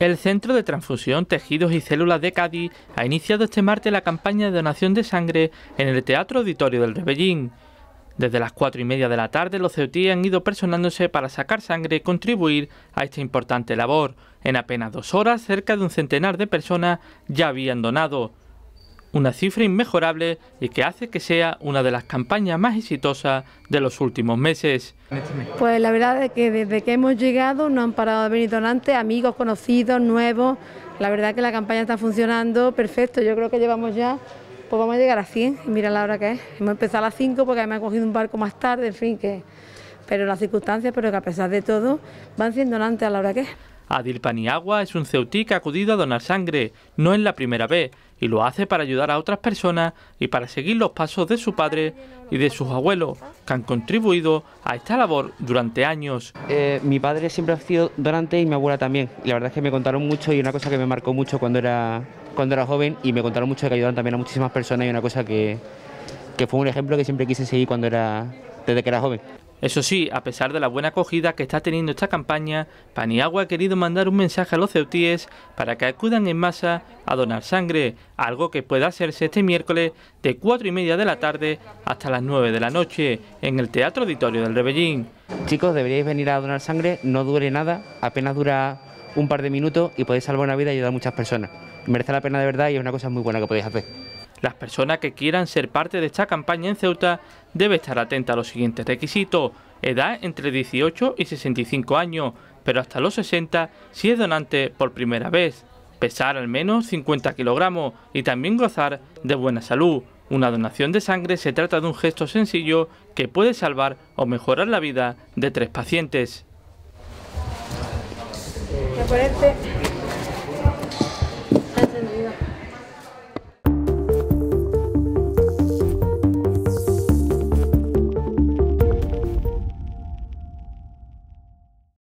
El Centro de Transfusión, Tejidos y Células de Cádiz ha iniciado este martes la campaña de donación de sangre en el Teatro Auditorio del Rebellín. Desde las cuatro y media de la tarde, los ceutíes han ido personándose para sacar sangre y contribuir a esta importante labor. En apenas dos horas, cerca de un centenar de personas ya habían donado una cifra inmejorable y que hace que sea una de las campañas más exitosas de los últimos meses. Pues la verdad es que desde que hemos llegado no han parado de venir donantes, amigos, conocidos, nuevos. La verdad es que la campaña está funcionando perfecto. Yo creo que llevamos ya, pues vamos a llegar a 100, mira la hora que es. Hemos empezado a las 5 porque me ha cogido un barco más tarde, en fin, que... Pero las circunstancias, pero que a pesar de todo van siendo donantes a la hora que es. Adil Paniagua es un ceutí que ha acudido a donar sangre, no es la primera vez, y lo hace para ayudar a otras personas y para seguir los pasos de su padre y de sus abuelos, que han contribuido a esta labor durante años. Eh, mi padre siempre ha sido donante y mi abuela también. la verdad es que me contaron mucho y una cosa que me marcó mucho cuando era, cuando era joven y me contaron mucho que ayudaron también a muchísimas personas y una cosa que, fue un ejemplo que siempre quise seguir cuando era, desde que era joven. Eso sí, a pesar de la buena acogida que está teniendo esta campaña, Paniagua ha querido mandar un mensaje a los ceutíes para que acudan en masa a donar sangre, algo que puede hacerse este miércoles de 4 y media de la tarde hasta las 9 de la noche en el Teatro Auditorio del Rebellín. Chicos, deberíais venir a donar sangre, no dure nada, apenas dura un par de minutos y podéis salvar una vida y ayudar a muchas personas. Merece la pena de verdad y es una cosa muy buena que podéis hacer. Las personas que quieran ser parte de esta campaña en Ceuta deben estar atentas a los siguientes requisitos. Edad entre 18 y 65 años, pero hasta los 60 si es donante por primera vez. Pesar al menos 50 kilogramos y también gozar de buena salud. Una donación de sangre se trata de un gesto sencillo que puede salvar o mejorar la vida de tres pacientes.